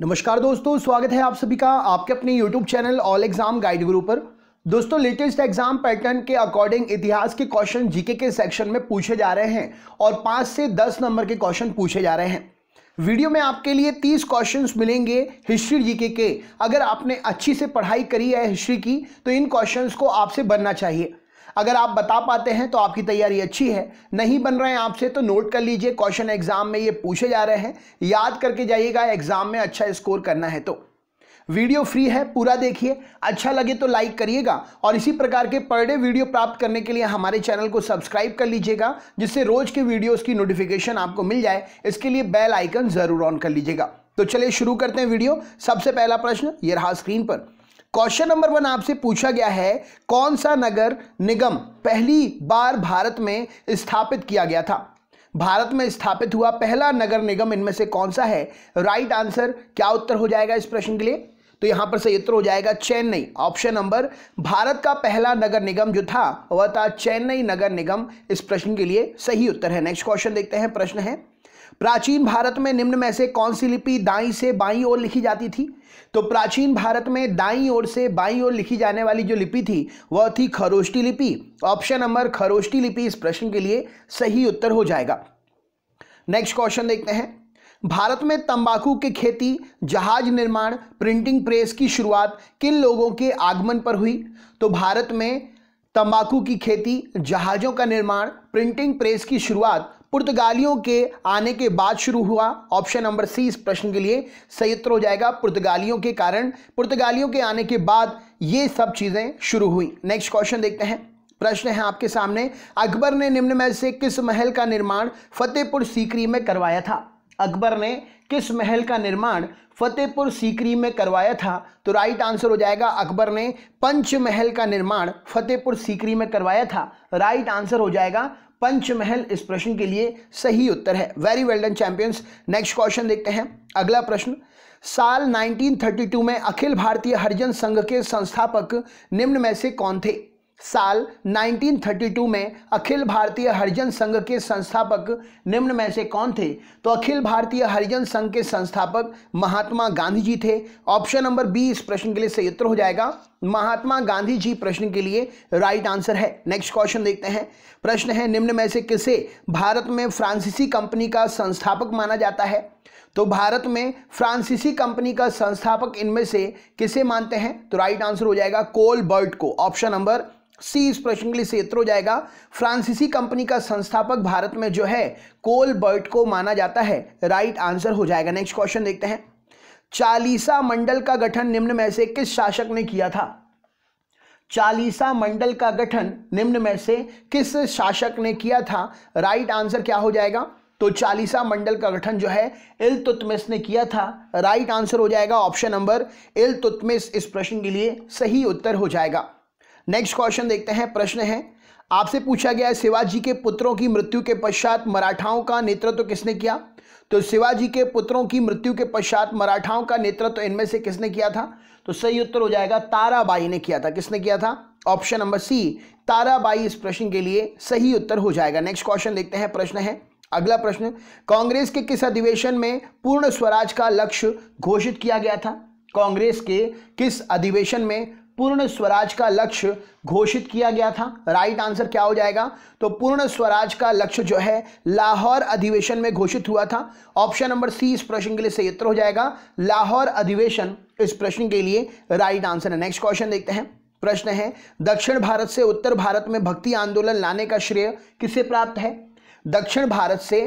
नमस्कार दोस्तों स्वागत है आप सभी का आपके अपने YouTube channel all exam guide Guru पर दोस्तों लेटेस्ट एग्जाम पैटर्न के अकॉर्डिंग इतिहास के क्वेश्चन जीके के सेक्शन में पूछे जा रहे हैं और पाँच से दस नंबर के क्वेश्चन पूछे जा रहे हैं वीडियो में आपके लिए तीस क्वेश्चंस मिलेंगे हिस्ट्री जीके के अगर आपने अच्छी से पढ़ाई करी है हिस्ट्री की तो इन क्वेश्चंस को आपसे बनना चाहिए अगर आप बता पाते हैं तो आपकी तैयारी अच्छी है नहीं बन रहे हैं आपसे तो नोट कर लीजिए क्वेश्चन एग्जाम में ये पूछे जा रहे हैं याद करके जाइएगा एग्जाम में अच्छा स्कोर करना है तो वीडियो फ्री है पूरा देखिए अच्छा लगे तो लाइक करिएगा और इसी प्रकार के पर डे वीडियो प्राप्त करने के लिए हमारे चैनल को सब्सक्राइब कर लीजिएगा जिससे रोज के वीडियोस की नोटिफिकेशन आपको मिल जाए इसके लिए बेल आइकन जरूर ऑन कर लीजिएगा तो चलिए शुरू करते हैं वीडियो सबसे पहला प्रश्न ये रहा स्क्रीन पर क्वेश्चन नंबर वन आपसे पूछा गया है कौन सा नगर निगम पहली बार भारत में स्थापित किया गया था भारत में स्थापित हुआ पहला नगर निगम इनमें से कौन सा है राइट आंसर क्या उत्तर हो जाएगा इस प्रश्न के लिए तो यहां पर सही उत्तर हो जाएगा चेन्नई ऑप्शन नंबर भारत का पहला नगर निगम जो था वह था चेन्नई नगर निगम इस प्रश्न के लिए सही उत्तर है नेक्स्ट क्वेश्चन देखते हैं प्रश्न है प्राचीन भारत में निम्न में से कौन सी लिपि दाई से बाई ओर लिखी जाती थी तो प्राचीन भारत में दाई ओर से बाई ओर लिखी जाने वाली जो लिपि थी वह थी खरोष्टी लिपि ऑप्शन नंबर खरोष्टी लिपि इस प्रश्न के लिए सही उत्तर हो जाएगा नेक्स्ट क्वेश्चन देखते हैं भारत में तंबाकू की खेती जहाज निर्माण प्रिंटिंग प्रेस की शुरुआत किन लोगों के आगमन पर हुई तो भारत में तंबाकू की खेती जहाज़ों का निर्माण प्रिंटिंग प्रेस की शुरुआत पुर्तगालियों के आने के बाद शुरू हुआ ऑप्शन नंबर सी इस प्रश्न के लिए सही उत्तर हो जाएगा पुर्तगालियों के कारण पुर्तगालियों के आने के बाद ये सब चीज़ें शुरू हुई नेक्स्ट क्वेश्चन देखते हैं प्रश्न है आपके सामने अकबर ने निम्न में से किस महल का निर्माण फतेहपुर सीकरी में करवाया था अकबर ने किस महल का निर्माण फतेहपुर सीकरी में करवाया था तो राइट आंसर हो जाएगा अकबर ने पंच महल का निर्माण फतेहपुर सीकरी में करवाया था राइट आंसर हो जाएगा पंचमहल इस प्रश्न के लिए सही उत्तर है very well done champions next question देखते हैं अगला प्रश्न साल 1932 में अखिल भारतीय हरिजन संघ के संस्थापक निम्न में से कौन थे साल 1932 में अखिल भारतीय हरिजन संघ के संस्थापक निम्न में से कौन थे तो अखिल भारतीय हरिजन संघ के संस्थापक महात्मा गांधी जी थे ऑप्शन नंबर बी इस प्रश्न के लिए सही उत्तर हो जाएगा महात्मा गांधी जी प्रश्न के लिए राइट आंसर है नेक्स्ट क्वेश्चन देखते हैं प्रश्न है निम्न में से किसे भारत में फ्रांसीसी कंपनी का संस्थापक माना जाता है तो भारत में फ्रांसीसी कंपनी का संस्थापक इनमें से किसे मानते हैं तो राइट आंसर हो जाएगा कोल बर्ट को ऑप्शन नंबर सी इस प्रश्न के लिए क्षेत्र हो जाएगा फ्रांसीसी कंपनी का संस्थापक भारत में जो है कोल बर्ट को माना जाता है राइट आंसर हो जाएगा नेक्स्ट क्वेश्चन देखते हैं चालीसा मंडल का गठन निम्न में से किस शासक ने किया था चालीसा मंडल का गठन निम्न में से किस शासक ने किया था राइट आंसर क्या हो जाएगा तो चालीसा मंडल का गठन जो है इल तुतमिस ने किया था राइट आंसर हो जाएगा ऑप्शन नंबर इल तुतमिस इस प्रश्न के लिए सही उत्तर हो जाएगा नेक्स्ट क्वेश्चन देखते हैं प्रश्न है आपसे पूछा गया है शिवाजी के पुत्रों की मृत्यु के पश्चात मराठाओं का नेतृत्व तो किसने किया तो शिवाजी के पुत्रों की मृत्यु के पश्चात मराठाओं का नेतृत्व तो इनमें से किसने किया था तो सही उत्तर हो जाएगा ताराबाई ने किया था किसने किया था ऑप्शन नंबर सी ताराबाई इस प्रश्न के लिए सही उत्तर हो जाएगा नेक्स्ट क्वेश्चन देखते हैं प्रश्न है अगला प्रश्न कांग्रेस के किस अधिवेशन में पूर्ण स्वराज का लक्ष्य घोषित किया गया था कांग्रेस के किस अधिवेशन में पूर्ण स्वराज का लक्ष्य घोषित किया गया था राइट आंसर क्या हो जाएगा तो पूर्ण स्वराज का लक्ष्य जो है लाहौर अधिवेशन में घोषित हुआ था ऑप्शन नंबर सी इस प्रश्न के लिए सही उत्तर हो जाएगा लाहौर अधिवेशन इस प्रश्न के लिए राइट आंसर है नेक्स्ट क्वेश्चन देखते हैं प्रश्न है दक्षिण भारत से उत्तर भारत में भक्ति आंदोलन लाने का श्रेय किसे प्राप्त है दक्षिण भारत से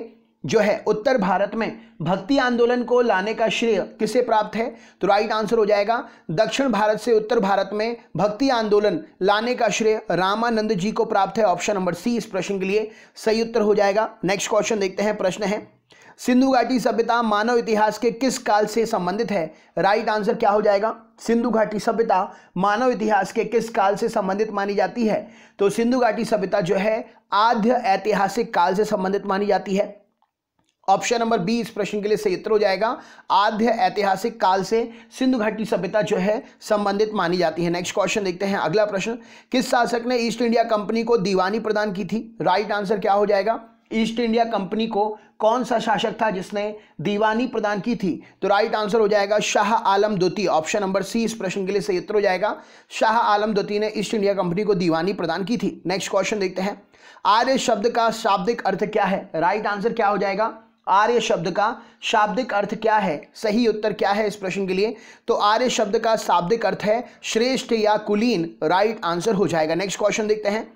जो है उत्तर भारत में भक्ति आंदोलन को लाने का श्रेय किसे प्राप्त है तो राइट आंसर हो जाएगा दक्षिण भारत से उत्तर भारत में भक्ति आंदोलन लाने का श्रेय रामानंद जी को प्राप्त है ऑप्शन नंबर सी इस प्रश्न के लिए सही उत्तर हो जाएगा नेक्स्ट क्वेश्चन देखते हैं प्रश्न है सिंधु घाटी सभ्यता मानव इतिहास के किस काल से संबंधित है राइट आंसर क्या हो जाएगा सिंधु घाटी सभ्यता मानव इतिहास के किस काल से संबंधित मानी जाती है तो सिंधु घाटी सभ्यता जो है आद्य ऐतिहासिक काल से संबंधित मानी जाती है ऑप्शन नंबर बी इस प्रश्न के लिए सही उत्तर हो जाएगा आद्य ऐतिहासिक काल से सिंधु घाटी सभ्यता जो है संबंधित मानी जाती है नेक्स्ट क्वेश्चन देखते हैं अगला प्रश्न किस शासक ने ईस्ट इंडिया कंपनी को दीवानी प्रदान की थी राइट आंसर क्या हो जाएगा ईस्ट इंडिया कंपनी को कौन सा शासक था जिसने दीवानी प्रदान की थी तो राइट आंसर हो जाएगा शाह आलम द्वितीय ऑप्शन नंबर सी इस प्रश्न के लिए सही उत्तर हो जाएगा शाह आलम द्वितीय ने ईस्ट इंडिया कंपनी को दीवानी प्रदान की थी नेक्स्ट क्वेश्चन देखते हैं आर्य शब्द का शाब्दिक अर्थ क्या है राइट आंसर क्या हो जाएगा आर्य शब्द का शाब्दिक अर्थ क्या है सही उत्तर क्या है इस प्रश्न के लिए तो आर्य शब्द का शाब्दिक अर्थ है श्रेष्ठ या कुलीन राइट आंसर हो जाएगा नेक्स्ट क्वेश्चन देखते हैं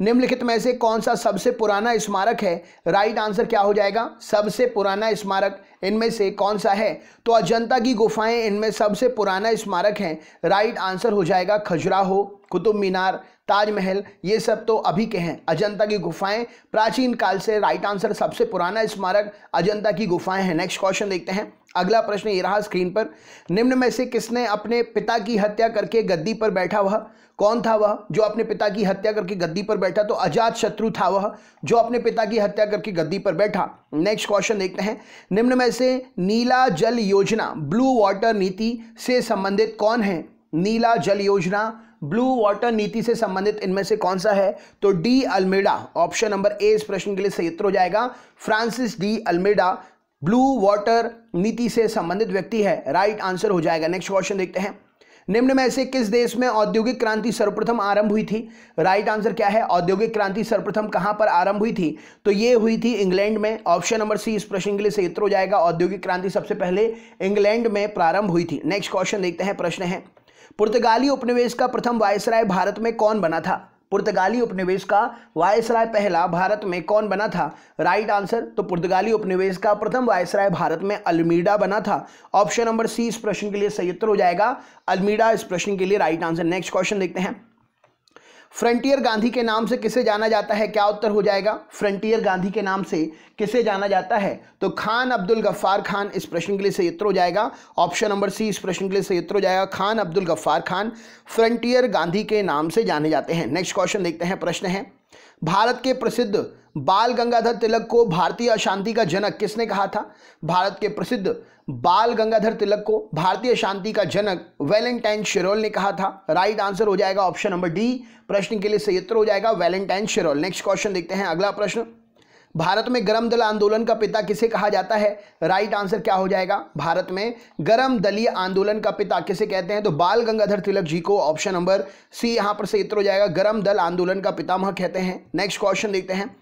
निम्नलिखित में से कौन सा सबसे पुराना स्मारक है राइट आंसर क्या हो जाएगा सबसे पुराना स्मारक इनमें से कौन सा है तो अजंता की गुफाएं इनमें सबसे पुराना स्मारक है राइट आंसर हो जाएगा खजुराहो कुतुब मीनार ताजमहल ये सब तो अभी के हैं अजंता की गुफाएं प्राचीन काल से राइट आंसर सबसे पुराना स्मारक अजंता की गुफाएं हैं नेक्स्ट क्वेश्चन देखते हैं अगला प्रश्न ये रहा स्क्रीन पर निम्न में से किसने अपने पिता की हत्या करके गद्दी पर बैठा वह कौन था वह जो अपने पिता की हत्या करके गद्दी पर बैठा तो अजात शत्रु था वह जो अपने पिता की हत्या करके गद्दी पर बैठा नेक्स्ट क्वेश्चन देखते हैं निम्न में से नीला जल योजना ब्लू वाटर नीति से संबंधित कौन है नीला जल योजना ब्लू वाटर नीति से संबंधित इनमें से कौन सा है तो de Almeida option number A इस प्रश्न के लिए सही उत्तर हो जाएगा Francis de Almeida blue water नीति से संबंधित व्यक्ति है राइट आंसर हो जाएगा नेक्स्ट क्वेश्चन देखते हैं निम्न में से किस देश में औद्योगिक क्रांति सर्वप्रथम आरंभ हुई थी राइट आंसर क्या है औद्योगिक क्रांति सर्वप्रथम कहां पर आरंभ हुई थी तो ये हुई थी इंग्लैंड में ऑप्शन नंबर सी इस प्रश्न के लिए सही उत्तर हो जाएगा औद्योगिक क्रांति सबसे पहले इंग्लैंड में प्रारंभ हुई थी नेक्स्ट क्वेश्चन देखते हैं प्रश्न है पुर्तगाली उपनिवेश का प्रथम वायसराय भारत में कौन बना था पुर्तगाली उपनिवेश का वायसराय पहला भारत में कौन बना था राइट आंसर तो पुर्तगाली उपनिवेश का प्रथम वायसराय भारत में अल्मीडा बना था ऑप्शन नंबर सी इस प्रश्न के लिए सही उत्तर हो जाएगा अल्मीडा इस प्रश्न के लिए राइट आंसर नेक्स्ट क्वेश्चन देखते हैं फ्रंटियर गांधी के नाम से किसे जाना जाता है क्या उत्तर हो जाएगा फ्रंटियर गांधी के नाम से किसे जाना जाता है तो खान अब्दुल गफ्फार खान इस प्रश्न के लिए सही उत्तर हो जाएगा ऑप्शन नंबर सी इस प्रश्न के लिए सही उत्तर हो जाएगा खान अब्दुल गफ्फार खान फ्रंटियर गांधी के नाम से जाने जाते हैं नेक्स्ट क्वेश्चन देखते हैं प्रश्न है भारत के प्रसिद्ध बाल गंगाधर तिलक को भारतीय अशांति का जनक किसने कहा था भारत के प्रसिद्ध बाल गंगाधर तिलक को भारतीय शांति का जनक वैलेंटाइन शिरोल ने कहा था राइट आंसर हो जाएगा ऑप्शन नंबर डी प्रश्न के लिए सही उत्तर हो जाएगा वैलेंटाइन शिरोल नेक्स्ट क्वेश्चन देखते हैं अगला प्रश्न भारत में गरम दल आंदोलन का पिता किसे कहा जाता है राइट आंसर क्या हो जाएगा भारत में गरम दलीय आंदोलन का पिता किसे कहते हैं तो बाल गंगाधर तिलक जी को ऑप्शन नंबर सी यहां पर सही उत्तर हो जाएगा गरम दल आंदोलन का पितामह कहते हैं नेक्स्ट क्वेश्चन देखते हैं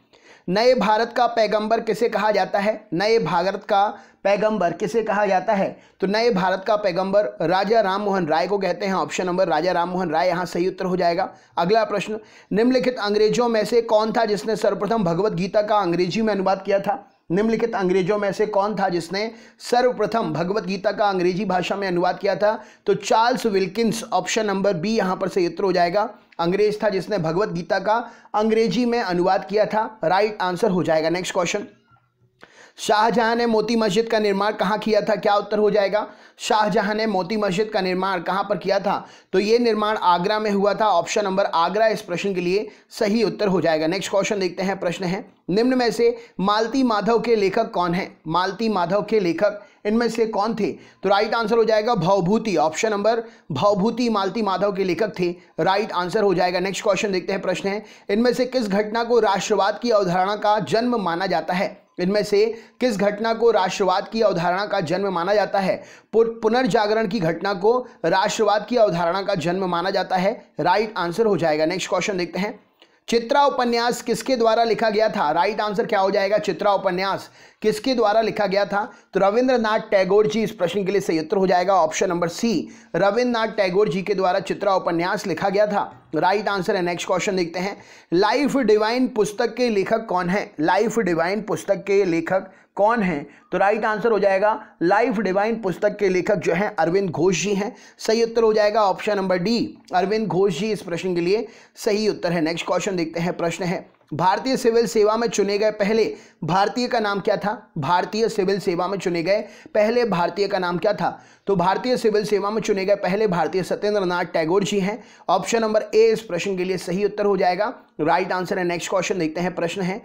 नए भारत का पैगंबर किसे कहा जाता है नए भारत का पैगंबर किसे कहा जाता है तो नए भारत का पैगंबर राजा राम मोहन राय को कहते हैं ऑप्शन नंबर राजा राम मोहन राय यहाँ सही उत्तर हो जाएगा अगला प्रश्न निम्नलिखित अंग्रेजों में से कौन था जिसने सर्वप्रथम भगवत गीता का अंग्रेजी में अनुवाद किया था निम्नलिखित अंग्रेजों में से कौन था जिसने सर्वप्रथम भगवत गीता का अंग्रेजी भाषा में अनुवाद किया था तो Charles Wilkins option number B यहां पर से उत्तर हो जाएगा अंग्रेज था जिसने भगवत गीता का अंग्रेजी में अनुवाद किया था राइट आंसर हो जाएगा नेक्स्ट क्वेश्चन शाहजहां ने मोती मस्जिद का निर्माण कहाँ किया था क्या उत्तर हो जाएगा शाहजहां ने मोती मस्जिद का निर्माण कहाँ पर किया था तो ये निर्माण आगरा में हुआ था ऑप्शन नंबर आगरा इस प्रश्न के लिए सही उत्तर हो जाएगा नेक्स्ट क्वेश्चन देखते हैं प्रश्न है निम्न में से मालती माधव के लेखक कौन है मालती माधव के लेखक इनमें से कौन थे तो राइट आंसर हो जाएगा भावभूति ऑप्शन नंबर भावभूति मालती माधव के लेखक थे राइट आंसर हो जाएगा नेक्स्ट क्वेश्चन देखते हैं प्रश्न है इनमें से किस घटना को राष्ट्रवाद की अवधारणा का जन्म माना जाता है इनमें से किस घटना को राष्ट्रवाद की अवधारणा का जन्म माना जाता है पुनर्जागरण की घटना को राष्ट्रवाद की अवधारणा का जन्म माना जाता है राइट आंसर हो जाएगा नेक्स्ट क्वेश्चन देखते हैं चित्रा उपन्यास किसके द्वारा लिखा गया था राइट आंसर क्या हो जाएगा चित्रा उपन्यास किसके द्वारा लिखा गया था तो रविंद्रनाथ टैगोर जी इस प्रश्न के लिए सही उत्तर हो जाएगा option number C Rabindranath Tagore ji के द्वारा चित्रा उपन्यास लिखा गया था राइट आंसर है नेक्स्ट क्वेश्चन देखते हैं लाइफ डिवाइन पुस्तक के लेखक कौन है लाइफ डिवाइन पुस्तक के लेखक कौन है तो राइट आंसर हो जाएगा लाइफ डिवाइन पुस्तक के लेखक जो है अरविंद घोष जी हैं सही उत्तर हो जाएगा option number D Arvind Ghosh ji इस प्रश्न के लिए सही उत्तर है नेक्स्ट क्वेश्चन देखते हैं प्रश्न है भारतीय सिविल सेवा में चुने गए पहले भारतीय का नाम क्या था भारतीय सिविल सेवा में चुने गए पहले भारतीय का नाम क्या था तो भारतीय सिविल सेवा में चुने गए पहले भारतीय सत्येंद्र नाथ टैगोर जी हैं ऑप्शन नंबर ए इस प्रश्न के लिए सही उत्तर हो जाएगा राइट आंसर है नेक्स्ट क्वेश्चन देखते हैं प्रश्न है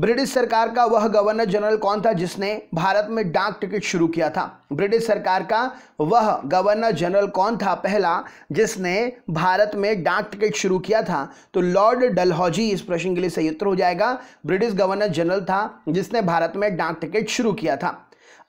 ब्रिटिश सरकार का वह गवर्नर जनरल कौन था जिसने भारत में डाक टिकट शुरू किया था ब्रिटिश सरकार का वह गवर्नर जनरल कौन था पहला जिसने भारत में डाक टिकट शुरू किया था तो लॉर्ड डलहौजी इस प्रश्न के लिए सही उत्तर हो जाएगा ब्रिटिश गवर्नर जनरल था जिसने भारत में डाक टिकट शुरू किया था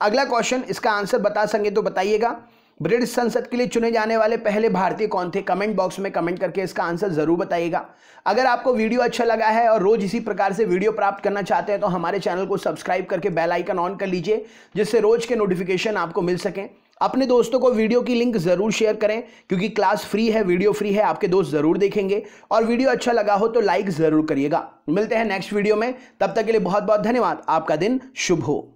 अगला क्वेश्चन इसका आंसर बता सकें तो बताइएगा ब्रिटिश संसद के लिए चुने जाने वाले पहले भारतीय कौन थे कमेंट बॉक्स में कमेंट करके इसका आंसर ज़रूर बताइएगा अगर आपको वीडियो अच्छा लगा है और रोज़ इसी प्रकार से वीडियो प्राप्त करना चाहते हैं तो हमारे चैनल को सब्सक्राइब करके बेल आइकन ऑन कर लीजिए जिससे रोज़ के नोटिफिकेशन आपको मिल सकें अपने दोस्तों को वीडियो की लिंक ज़रूर शेयर करें क्योंकि क्लास फ्री है वीडियो फ्री है आपके दोस्त ज़रूर देखेंगे और वीडियो अच्छा लगा हो तो लाइक ज़रूर करिएगा मिलते हैं नेक्स्ट वीडियो में तब तक के लिए बहुत बहुत धन्यवाद आपका दिन शुभ हो